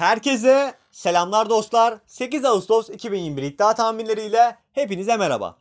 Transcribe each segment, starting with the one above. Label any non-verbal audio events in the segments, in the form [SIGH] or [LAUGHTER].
Herkese selamlar dostlar. 8 Ağustos 2021 iddia tahminleriyle hepinize merhaba.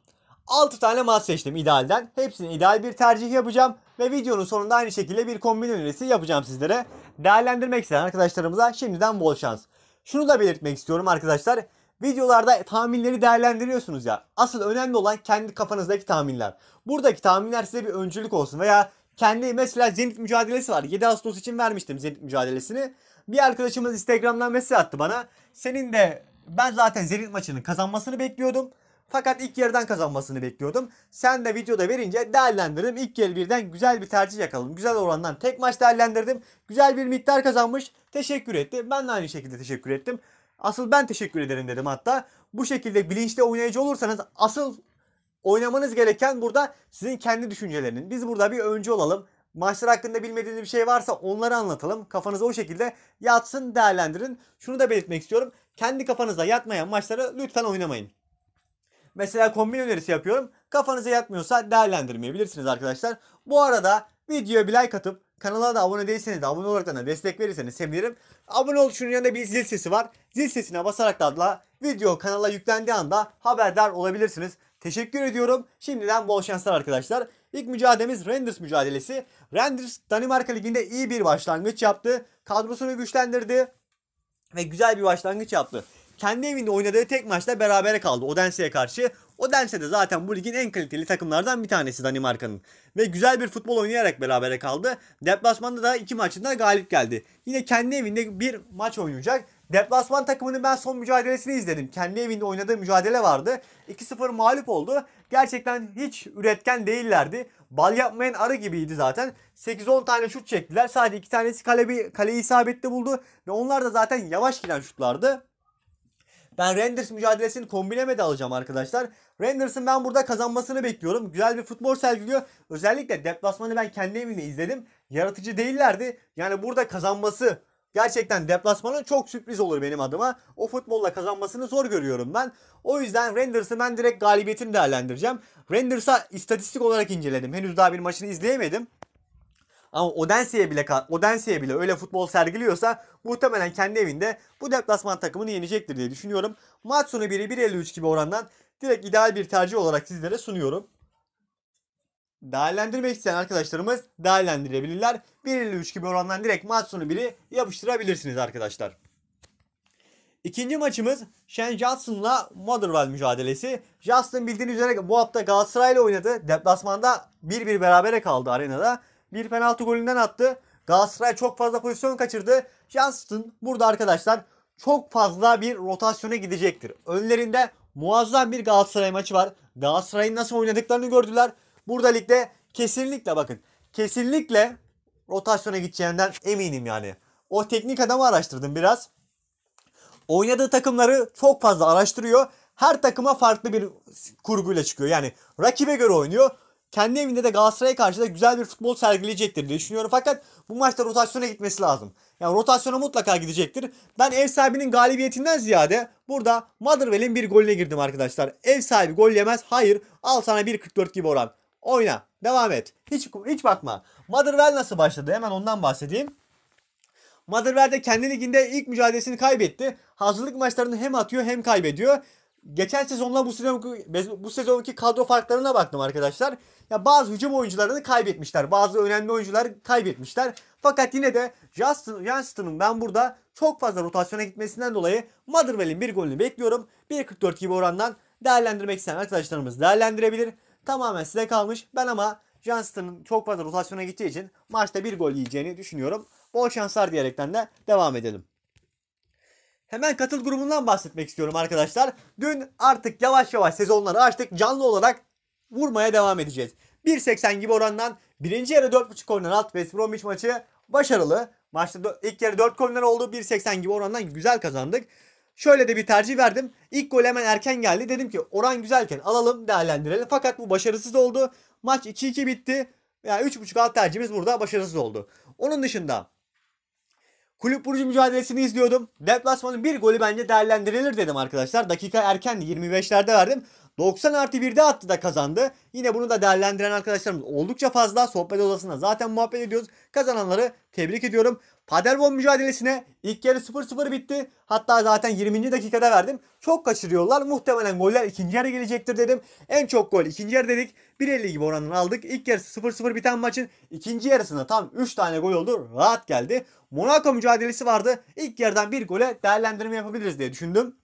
6 tane maç seçtim idealden. Hepsini ideal bir tercih yapacağım ve videonun sonunda aynı şekilde bir kombin önerisi yapacağım sizlere. Değerlendirmek isteyen arkadaşlarımıza şimdiden bol şans. Şunu da belirtmek istiyorum arkadaşlar. Videolarda tahminleri değerlendiriyorsunuz ya. Asıl önemli olan kendi kafanızdaki tahminler. Buradaki tahminler size bir öncülük olsun veya kendi mesela Zenit mücadelesi var. 7 Ağustos için vermiştim Zenit mücadelesini. Bir arkadaşımız Instagram'dan mesaj attı bana. Senin de ben zaten Zenit maçının kazanmasını bekliyordum. Fakat ilk yarıdan kazanmasını bekliyordum. Sen de videoda verince değerlendirdim. İlk yarı birden güzel bir tercih yakaladım. Güzel orandan tek maç değerlendirdim. Güzel bir miktar kazanmış. Teşekkür etti. Ben de aynı şekilde teşekkür ettim. Asıl ben teşekkür ederim dedim hatta. Bu şekilde bilinçli oynayıcı olursanız asıl oynamanız gereken burada sizin kendi düşüncelerinin. Biz burada bir öncü olalım maçlar hakkında bilmediğiniz bir şey varsa onları anlatalım. Kafanıza o şekilde yatsın değerlendirin. Şunu da belirtmek istiyorum. Kendi kafanıza yatmayan maçları lütfen oynamayın. Mesela kombin önerisi yapıyorum. Kafanıza yatmıyorsa değerlendirmeyebilirsiniz arkadaşlar. Bu arada videoya bir like atıp kanala da abone değilseniz de abone olarak da destek verirseniz sevinirim. Abone ol şunun yanında bir zil sesi var. Zil sesine basarak da video kanala yüklendiği anda haberdar olabilirsiniz. Teşekkür ediyorum. Şimdiden bol şanslar arkadaşlar. İlk mücadelemiz Renders mücadelesi. Renders Danimarka Ligi'nde iyi bir başlangıç yaptı. Kadrosunu güçlendirdi ve güzel bir başlangıç yaptı. Kendi evinde oynadığı tek maçta berabere kaldı Odense'ye karşı. Odense de zaten bu ligin en kaliteli takımlardan bir tanesi Danimarka'nın. Ve güzel bir futbol oynayarak berabere kaldı. Deplasmanda da iki maçında galip geldi. Yine kendi evinde bir maç oynayacak. Deplasman takımının ben son mücadelesini izledim. Kendi evinde oynadığı mücadele vardı. 2-0 mağlup oldu Gerçekten hiç üretken değillerdi. Bal yapmayan arı gibiydi zaten. 8-10 tane şut çektiler. Sadece 2 tanesi kale, kaleyi isabetli buldu. Ve onlar da zaten yavaş giden şutlardı. Ben Renders mücadelesini kombineme de alacağım arkadaşlar. Renders'ın ben burada kazanmasını bekliyorum. Güzel bir futbol sergiliyor. Özellikle deplasmanı ben kendi evimde izledim. Yaratıcı değillerdi. Yani burada kazanması Gerçekten deplasmanın çok sürpriz olur benim adıma. O futbolla kazanmasını zor görüyorum ben. O yüzden Rangers'ı ben direkt galibiyetini değerlendireceğim. Rendersa istatistik olarak inceledim. Henüz daha bir maçını izleyemedim. Ama Odense'ye bile Odense'ye bile öyle futbol sergiliyorsa muhtemelen kendi evinde bu deplasman takımını yenecektir diye düşünüyorum. Maç sonu 1'i 1.53 gibi orandan direkt ideal bir tercih olarak sizlere sunuyorum. Değerlendirmek isteyen arkadaşlarımız değerlendirebilirler. 1 ile 3 gibi orandan direkt maç sonu 1'i yapıştırabilirsiniz arkadaşlar. İkinci maçımız Shane Johnson'la Motherwell mücadelesi. Justin bildiğiniz üzere bu hafta Galatasaray'la oynadı. Deplasmanda 1-1 berabere kaldı arenada. Bir penaltı golünden attı. Galatasaray çok fazla pozisyon kaçırdı. Johnston burada arkadaşlar çok fazla bir rotasyona gidecektir. Önlerinde muazzam bir Galatasaray maçı var. Galatasaray'ın nasıl oynadıklarını gördüler. Burada ligde kesinlikle bakın kesinlikle rotasyona gideceğinden eminim yani. O teknik adamı araştırdım biraz. Oynadığı takımları çok fazla araştırıyor. Her takıma farklı bir kurguyla çıkıyor. Yani rakibe göre oynuyor. Kendi evinde de Galatasaray'a karşı da güzel bir futbol sergileyecektir diye düşünüyorum. Fakat bu maçta rotasyona gitmesi lazım. Yani rotasyona mutlaka gidecektir. Ben ev sahibinin galibiyetinden ziyade burada Motherwell'in bir golüne girdim arkadaşlar. Ev sahibi gol yemez. Hayır al sana 1.44 gibi oran. Oyna. Devam et. Hiç, hiç bakma. Motherwell nasıl başladı? Hemen ondan bahsedeyim. Motherwell de kendi liginde ilk mücadelesini kaybetti. Hazırlık maçlarını hem atıyor hem kaybediyor. Geçen sezonla bu sezonki, bu sezonki kadro farklarına baktım arkadaşlar. Ya bazı hücum oyuncularını kaybetmişler. Bazı önemli oyuncular kaybetmişler. Fakat yine de Justin Justin'ın ben burada çok fazla rotasyona gitmesinden dolayı Motherwell'in bir golünü bekliyorum. 1.44 gibi orandan değerlendirmek isteyen arkadaşlarımız değerlendirebilir tamamen size kalmış. Ben ama Johnston'ın çok fazla rotasyona gittiği için maçta bir gol yiyeceğini düşünüyorum. Bol şanslar diyerekten de devam edelim. Hemen katıl grubundan bahsetmek istiyorum arkadaşlar. Dün artık yavaş yavaş sezonları açtık. Canlı olarak vurmaya devam edeceğiz. 1.80 gibi orandan birinci yarı 4.5 oynanan West Bromwich maçı başarılı. Maçta ilk yarı 4 korner oldu. 1.80 gibi orandan güzel kazandık. Şöyle de bir tercih verdim. İlk gol hemen erken geldi. Dedim ki oran güzelken alalım değerlendirelim. Fakat bu başarısız oldu. Maç 2-2 bitti. Yani 3.5 alt tercihimiz burada başarısız oldu. Onun dışında kulüp burcu mücadelesini izliyordum. Deplasmanın bir golü bence değerlendirilir dedim arkadaşlar. Dakika erkendi 25'lerde verdim. 90 artı 1'de attı da kazandı. Yine bunu da değerlendiren arkadaşlarımız oldukça fazla. Sohbet odasında zaten muhabbet ediyoruz. Kazananları tebrik ediyorum. Paderborn mücadelesine ilk yarı 0-0 bitti. Hatta zaten 20. dakikada verdim. Çok kaçırıyorlar. Muhtemelen goller ikinci yarı gelecektir dedim. En çok gol ikinci yarı dedik. 1.50 gibi oranını aldık. İlk yarısı 0-0 biten maçın ikinci yarısında tam 3 tane gol oldu. Rahat geldi. Monaco mücadelesi vardı. İlk yarıdan bir gole değerlendirme yapabiliriz diye düşündüm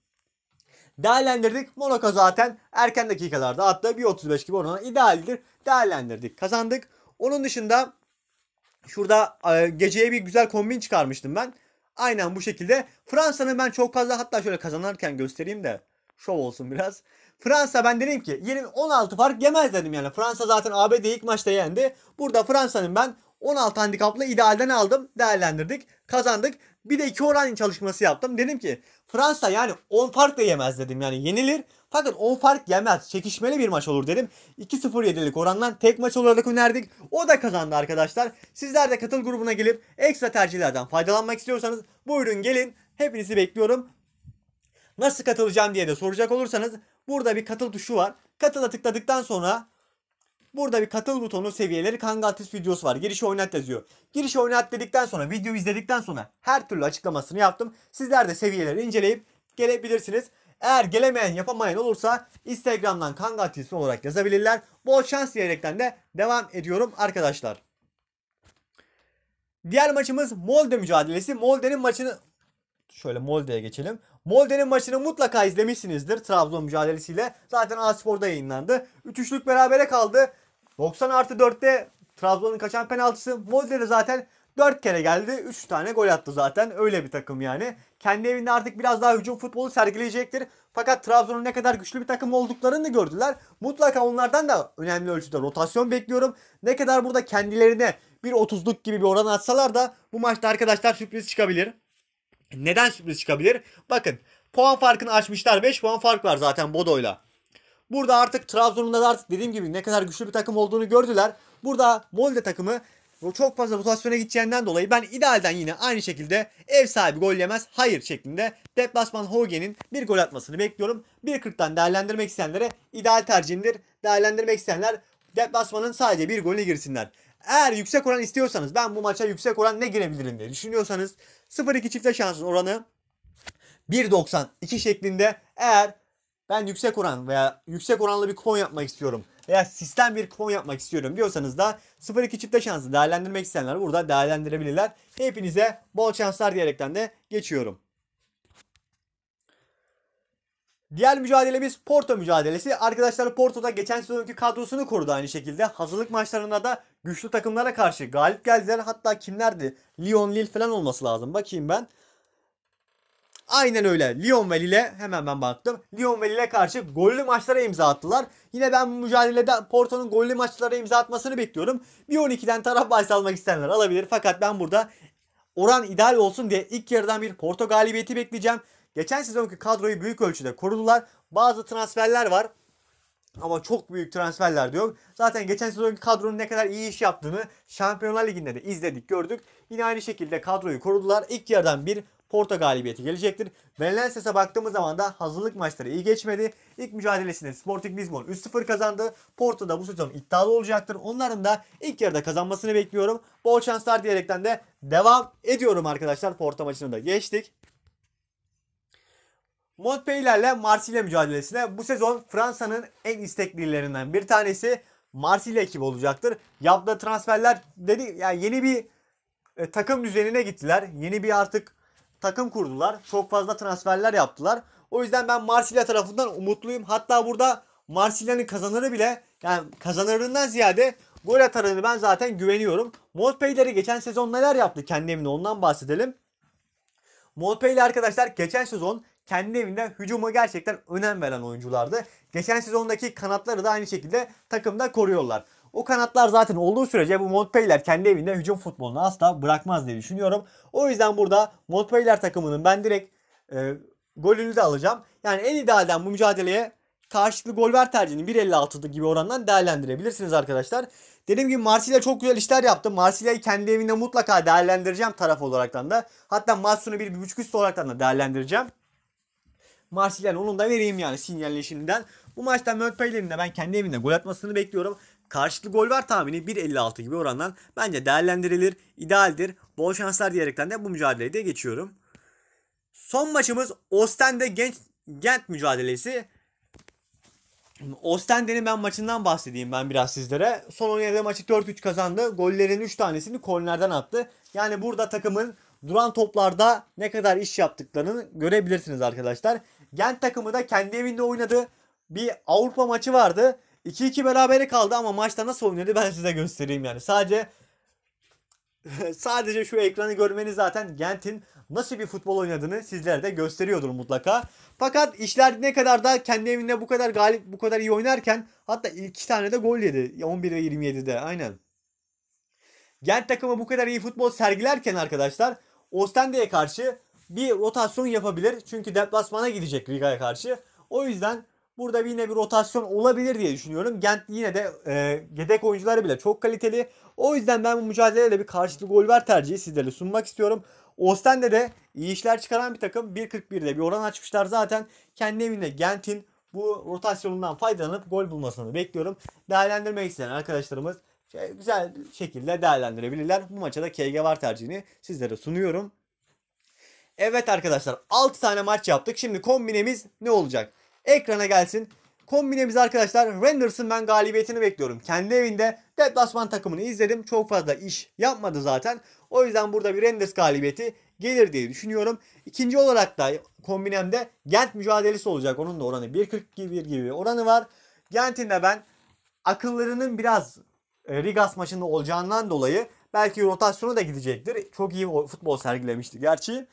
değerlendirdik. Monaco zaten erken dakikalarda hatta 1.35 gibi oranına idealdir. Değerlendirdik. Kazandık. Onun dışında şurada e, geceye bir güzel kombin çıkarmıştım ben. Aynen bu şekilde. Fransa'nın ben çok fazla hatta şöyle kazanırken göstereyim de şov olsun biraz. Fransa ben dedim ki 16 fark yemez dedim yani. Fransa zaten ABD ilk maçta yendi. Burada Fransa'nın ben 16 handikaplı idealden aldım. Değerlendirdik. Kazandık. Bir de iki oran çalışması yaptım. Dedim ki Fransa yani 10 fark da yemez dedim. Yani yenilir fakat 10 fark yemez. Çekişmeli bir maç olur dedim. 2-0 yedilik orandan tek maç olarak önerdik. O da kazandı arkadaşlar. Sizler de katıl grubuna gelip ekstra tercihlerden faydalanmak istiyorsanız buyurun gelin. Hepinizi bekliyorum. Nasıl katılacağım diye de soracak olursanız burada bir katıl tuşu var. Katıla tıkladıktan sonra Burada bir katıl butonu seviyeleri Kangaltis videosu var. Girişi oynat yazıyor. Girişi oynat dedikten sonra video izledikten sonra her türlü açıklamasını yaptım. Sizler de seviyeleri inceleyip gelebilirsiniz. Eğer gelemeyen yapamayan olursa Instagram'dan Kangaltis olarak yazabilirler. Bol şans diyerekten de devam ediyorum arkadaşlar. Diğer maçımız Molde mücadelesi. Molde'nin maçını şöyle Molde'ye geçelim. Molde'nin maçını mutlaka izlemişsinizdir Trabzon mücadelesiyle. Zaten A Spor'da yayınlandı. 3-3'lük berabere kaldı. 90 artı 4'te Trabzon'un kaçan penaltısı. Molde zaten 4 kere geldi. 3 tane gol attı zaten. Öyle bir takım yani. Kendi evinde artık biraz daha hücum futbolu sergileyecektir. Fakat Trabzon'un ne kadar güçlü bir takım olduklarını gördüler. Mutlaka onlardan da önemli ölçüde rotasyon bekliyorum. Ne kadar burada kendilerine bir 30'luk gibi bir oran atsalar da bu maçta arkadaşlar sürpriz çıkabilir. Neden sürpriz çıkabilir? Bakın puan farkını açmışlar. 5 puan fark var zaten Bodo'yla. Burada artık Trabzon'un da artık dediğim gibi ne kadar güçlü bir takım olduğunu gördüler. Burada Molde takımı çok fazla rotasyona gideceğinden dolayı ben idealden yine aynı şekilde ev sahibi gol yemez hayır şeklinde Deplasman Hoge'nin bir gol atmasını bekliyorum. 1.40'tan değerlendirmek isteyenlere ideal tercihimdir. Değerlendirmek isteyenler Deplasman'ın sadece bir golüne girsinler. Eğer yüksek oran istiyorsanız ben bu maça yüksek oran ne girebilirim diye düşünüyorsanız 0-2 çifte şansın oranı 1.92 şeklinde eğer ben yüksek oran veya yüksek oranlı bir kupon yapmak istiyorum veya sistem bir kupon yapmak istiyorum diyorsanız da 0-2 çifte şansı değerlendirmek isteyenler burada değerlendirebilirler. Hepinize bol şanslar diyerekten de geçiyorum. Diğer mücadelemiz Porto mücadelesi. Arkadaşlar Porto'da geçen sezonki kadrosunu korudu aynı şekilde. Hazırlık maçlarında da güçlü takımlara karşı galip geldiler. Hatta kimlerdi? Lyon, Lille falan olması lazım. Bakayım ben. Aynen öyle. Lyon ve Lille hemen ben baktım. Lyon ve Lille karşı gollü maçlara imza attılar. Yine ben bu mücadelede Porto'nun gollü maçlara imza atmasını bekliyorum. Bir 12'den taraf bahsi almak isteyenler alabilir. Fakat ben burada oran ideal olsun diye ilk yarıdan bir Porto galibiyeti bekleyeceğim. Geçen sezonki kadroyu büyük ölçüde korudular. Bazı transferler var. Ama çok büyük transferler de yok. Zaten geçen sezonki kadronun ne kadar iyi iş yaptığını Şampiyonlar Ligi'nde de izledik gördük. Yine aynı şekilde kadroyu korudular. İlk yarıdan bir Porto galibiyeti gelecektir. Belenenses'e baktığımız zaman da hazırlık maçları iyi geçmedi. İlk mücadelesinde Sporting Lisbon 3-0 kazandı. Porto da bu sezon iddialı olacaktır. Onların da ilk yarıda kazanmasını bekliyorum. Bol şanslar diyerekten de devam ediyorum arkadaşlar. Porto maçını da geçtik. Montpellier ile Marsilya mücadelesine bu sezon Fransa'nın en isteklilerinden bir tanesi Marsilya ekibi olacaktır. Yaptığı transferler dedi yani yeni bir e, takım düzenine gittiler. Yeni bir artık takım kurdular. Çok fazla transferler yaptılar. O yüzden ben Marsilya tarafından umutluyum. Hatta burada Marsilya'nın kazanırı bile yani kazanırından ziyade gol atarını ben zaten güveniyorum. Montpellier'i geçen sezon neler yaptı kendi evinde ondan bahsedelim. Montpellier arkadaşlar geçen sezon kendi evinde hücuma gerçekten önem veren oyunculardı. Geçen sezondaki kanatları da aynı şekilde takımda koruyorlar. O kanatlar zaten olduğu sürece bu Montpellier kendi evinde hücum futbolunu asla bırakmaz diye düşünüyorum. O yüzden burada Montpellier takımının ben direkt e, golünü de alacağım. Yani en idealden bu mücadeleye karşılıklı gol ver tercihini 1.56 gibi orandan değerlendirebilirsiniz arkadaşlar. Dediğim gibi Marsilya çok güzel işler yaptı. Marsilya'yı kendi evinde mutlaka değerlendireceğim taraf olaraktan da. Hatta Matsun'u bir, bir buçuk üst olaraktan da değerlendireceğim. Marsilyen onun da vereyim yani sinyalleşimden. Bu maçta Mörtpeyler'in de ben kendi evinde gol atmasını bekliyorum. Karşılıklı gol var tahmini 1.56 gibi orandan bence değerlendirilir, idealdir. Bol şanslar diyerekten de bu mücadeleyi de geçiyorum. Son maçımız Ostende Genç Gent mücadelesi. Ostende'nin ben maçından bahsedeyim ben biraz sizlere. Son oynadığı maçı 4-3 kazandı. Gollerin 3 tanesini kornerden attı. Yani burada takımın duran toplarda ne kadar iş yaptıklarını görebilirsiniz arkadaşlar. Gent takımı da kendi evinde oynadı. Bir Avrupa maçı vardı. 2-2 berabere kaldı ama maçta nasıl oynadı ben size göstereyim yani. Sadece [LAUGHS] sadece şu ekranı görmeniz zaten Gent'in nasıl bir futbol oynadığını sizlere de gösteriyordur mutlaka. Fakat işler ne kadar da kendi evinde bu kadar galip bu kadar iyi oynarken hatta iki tane de gol yedi 11 ve 27'de aynen. Gent takımı bu kadar iyi futbol sergilerken arkadaşlar Ostende'ye karşı bir rotasyon yapabilir. Çünkü deplasmana gidecek Riga'ya karşı. O yüzden burada yine bir rotasyon olabilir diye düşünüyorum. Gent yine de e, yedek oyuncuları bile çok kaliteli. O yüzden ben bu mücadelede bir karşılıklı gol ver tercihi sizlere sunmak istiyorum. Ostende de iyi işler çıkaran bir takım 1.41'de bir oran açmışlar zaten. Kendi evinde Gent'in bu rotasyonundan faydalanıp gol bulmasını bekliyorum. Değerlendirmek isteyen arkadaşlarımız şey, güzel şekilde değerlendirebilirler. Bu maça da KG var tercihini sizlere sunuyorum. Evet arkadaşlar 6 tane maç yaptık. Şimdi kombinemiz ne olacak? Ekrana gelsin. Kombinemiz arkadaşlar Renders'ın ben galibiyetini bekliyorum. Kendi evinde deplasman takımını izledim. Çok fazla iş yapmadı zaten. O yüzden burada bir Renders galibiyeti gelir diye düşünüyorum. İkinci olarak da kombinemde Gent mücadelesi olacak. Onun da oranı 140 gibi, gibi oranı var. Gent'in de ben akıllarının biraz e, Rigas maçında olacağından dolayı belki rotasyonu da gidecektir. Çok iyi futbol sergilemişti gerçi.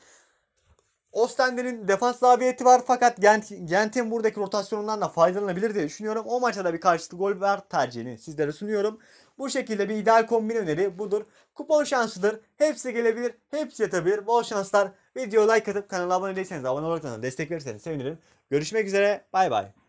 Ostende'nin defans zafiyeti var fakat Gent, Gent'in buradaki rotasyonundan da faydalanabilir diye düşünüyorum. O maçta da bir karşılıklı gol ver tercihini sizlere sunuyorum. Bu şekilde bir ideal kombin öneri budur. Kupon şansıdır. Hepsi gelebilir. Hepsi yatabilir. Bol şanslar. Video like atıp kanala abone değilseniz abone olarak da destek verirseniz sevinirim. Görüşmek üzere. Bay bay.